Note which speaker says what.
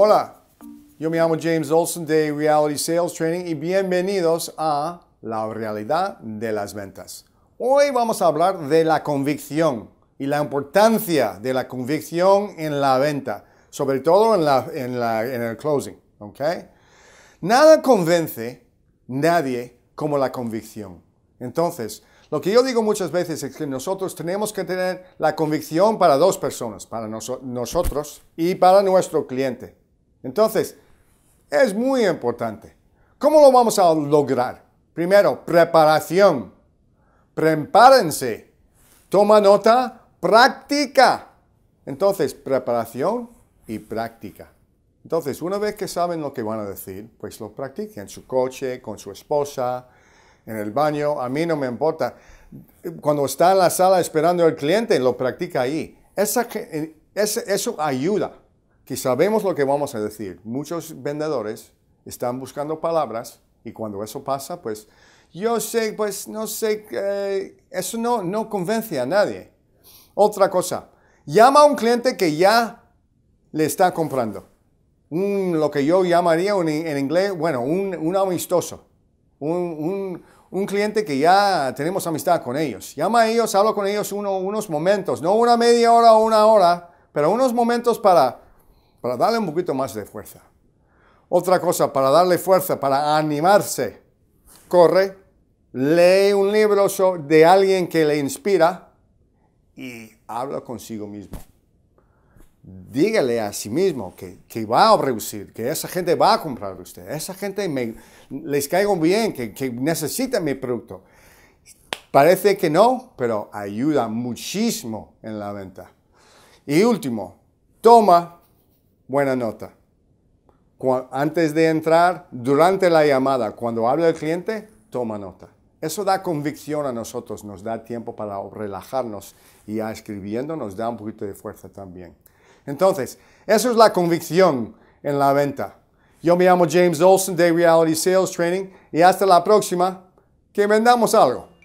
Speaker 1: Hola, yo me llamo James Olson de Reality Sales Training y bienvenidos a La Realidad de las Ventas. Hoy vamos a hablar de la convicción y la importancia de la convicción en la venta, sobre todo en, el closing. ¿okay? Nada convence nadie como la convicción. Entonces, lo que yo digo muchas veces es que nosotros tenemos que tener la convicción para dos personas, para nosotros y para nuestro cliente. Entonces, es muy importante. ¿Cómo lo vamos a lograr? Primero, preparación. Prepárense. Toma nota, práctica. Entonces, preparación y práctica. Entonces, una vez que saben lo que van a decir, pues lo practiquen en su coche, con su esposa, en el baño. A mí no me importa. Cuando está en la sala esperando al cliente, lo practica ahí. Esa, eh, eso ayuda que sabemos lo que vamos a decir. Muchos vendedores están buscando palabras y cuando eso pasa, pues yo sé, pues no sé, eh, eso no, no convence a nadie. Otra cosa, llama a un cliente que ya le está comprando. lo que yo llamaría en inglés, bueno, un, amistoso. Un, cliente que ya tenemos amistad con ellos. Llama a ellos, habla con ellos unos momentos, no una media hora o una hora, pero unos momentos para para darle un poquito más de fuerza. Otra cosa, para darle fuerza, para animarse, corre, lee un libro de alguien que le inspira y habla consigo mismo. Dígale a sí mismo que, va a reducir, que esa gente va a comprar usted, esa gente me, les caigo bien, que, necesita mi producto. Parece que no, pero ayuda muchísimo en la venta. Y último, toma buena nota. Antes de entrar, durante la llamada, cuando habla el cliente, toma nota. Eso da convicción a nosotros, nos da tiempo para relajarnos y a escribiendo nos da un poquito de fuerza también. Entonces, eso es la convicción en la venta. Yo me llamo James Olson de Reality Sales Training y hasta la próxima, que vendamos algo.